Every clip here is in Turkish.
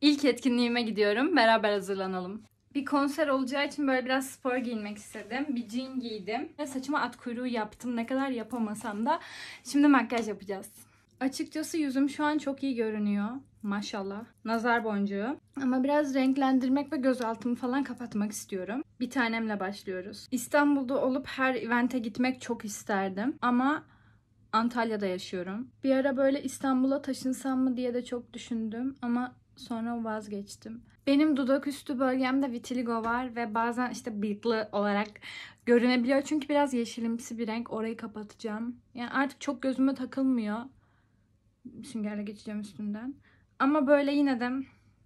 İlk etkinliğime gidiyorum. Beraber hazırlanalım. Bir konser olacağı için böyle biraz spor giyinmek istedim. Bir jean giydim. Ve saçıma at kuyruğu yaptım. Ne kadar yapamasam da. Şimdi makyaj yapacağız. Açıkçası yüzüm şu an çok iyi görünüyor. Maşallah. Nazar boncuğu. Ama biraz renklendirmek ve gözaltımı falan kapatmak istiyorum. Bir tanemle başlıyoruz. İstanbul'da olup her evente gitmek çok isterdim. Ama Antalya'da yaşıyorum. Bir ara böyle İstanbul'a taşınsam mı diye de çok düşündüm ama sonra vazgeçtim. Benim dudak üstü bölgemde vitiligo var ve bazen işte bıyıklı olarak görünebiliyor. Çünkü biraz yeşilimsi bir renk. Orayı kapatacağım. Yani artık çok gözüme takılmıyor. Süngerle geçeceğim üstünden. Ama böyle yine de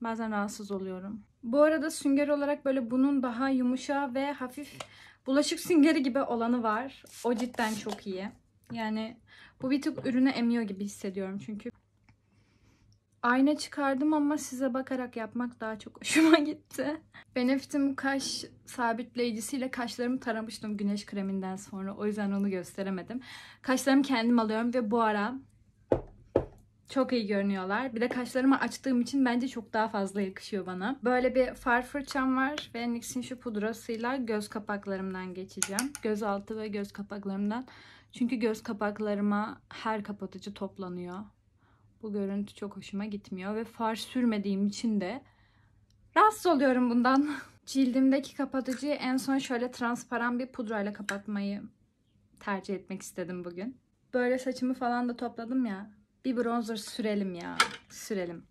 bazen rahatsız oluyorum. Bu arada sünger olarak böyle bunun daha yumuşa ve hafif bulaşık süngeri gibi olanı var. O cidden çok iyi. Yani bu bir tık ürünü emiyor gibi hissediyorum çünkü. Ayna çıkardım ama size bakarak yapmak daha çok hoşuma gitti. Benefit'in kaş sabitleyicisiyle kaşlarımı taramıştım güneş kreminden sonra. O yüzden onu gösteremedim. Kaşlarımı kendim alıyorum ve bu ara çok iyi görünüyorlar. Bir de kaşlarımı açtığım için bence çok daha fazla yakışıyor bana. Böyle bir far fırçam var ve NYX'in şu pudrasıyla göz kapaklarımdan geçeceğim. Göz altı ve göz kapaklarımdan. Çünkü göz kapaklarıma her kapatıcı toplanıyor. Bu görüntü çok hoşuma gitmiyor ve far sürmediğim için de rahatsız oluyorum bundan. Cildimdeki kapatıcıyı en son şöyle transparan bir pudrayla kapatmayı tercih etmek istedim bugün. Böyle saçımı falan da topladım ya. Bir bronzer sürelim ya. Sürelim.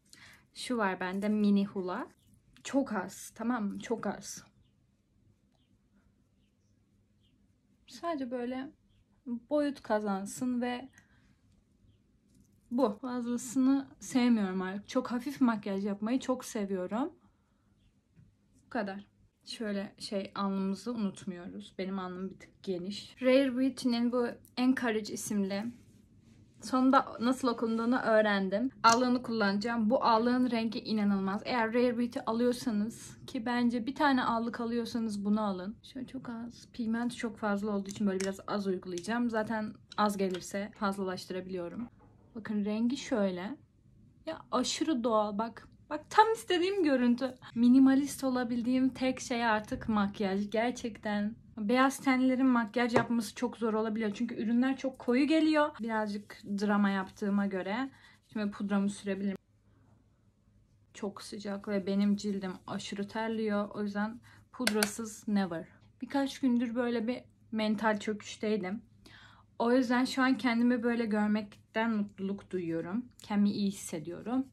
Şu var bende mini hula. Çok az tamam mı? Çok az. Sadece böyle boyut kazansın ve bu. Fazlasını sevmiyorum artık. Çok hafif makyaj yapmayı çok seviyorum. Bu kadar. Şöyle şey alnımızı unutmuyoruz. Benim alnım bir tık geniş. Rare Beauty'nin bu Encourage isimli Sonunda nasıl okunduğunu öğrendim. Allığını kullanacağım. Bu allığın rengi inanılmaz. Eğer Rare Beauty alıyorsanız ki bence bir tane allık alıyorsanız bunu alın. Şöyle çok az. Pigment çok fazla olduğu için böyle biraz az uygulayacağım. Zaten az gelirse fazlalaştırabiliyorum. Bakın rengi şöyle. Ya aşırı doğal. Bak Bak tam istediğim görüntü. Minimalist olabildiğim tek şey artık makyaj. Gerçekten Beyaz tenlerin makyaj yapması çok zor olabiliyor. Çünkü ürünler çok koyu geliyor. Birazcık drama yaptığıma göre. Şimdi pudramı sürebilirim. Çok sıcak ve benim cildim aşırı terliyor. O yüzden pudrasız never. Birkaç gündür böyle bir mental çöküşteydim. O yüzden şu an kendimi böyle görmekten mutluluk duyuyorum. Kendimi iyi hissediyorum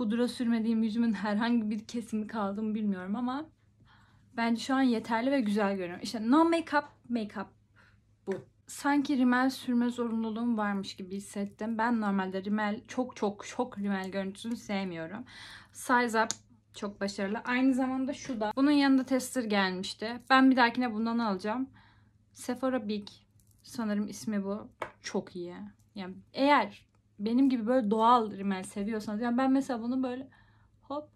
pudra sürmediğim yüzümün herhangi bir kesimi kaldı mı bilmiyorum ama bence şu an yeterli ve güzel görünüyorum. İşte no makeup makeup bu. Sanki rimel sürme zorunluluğum varmış gibi hissettim. Ben normalde rimel çok çok çok rimel görüntüsünü sevmiyorum. Size Up çok başarılı. Aynı zamanda şu da. Bunun yanında tester gelmişti. Ben bir dahakine bundan alacağım. Sephora Big. Sanırım ismi bu. Çok iyi. Yani eğer benim gibi böyle doğal rimel seviyorsanız yani ben mesela bunu böyle hop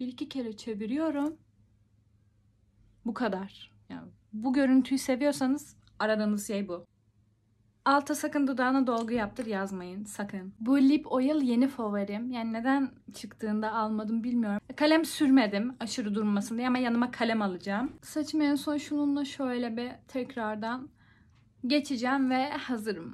bir iki kere çeviriyorum. Bu kadar. Yani bu görüntüyü seviyorsanız aradığınız şey bu. Alta sakın dudağına dolgu yaptır yazmayın sakın. Bu lip oil yeni favorim. Yani neden çıktığında almadım bilmiyorum. Kalem sürmedim aşırı durmasın diye ama yanıma kalem alacağım. Saçımı en son şununla şöyle bir tekrardan geçeceğim ve hazırım.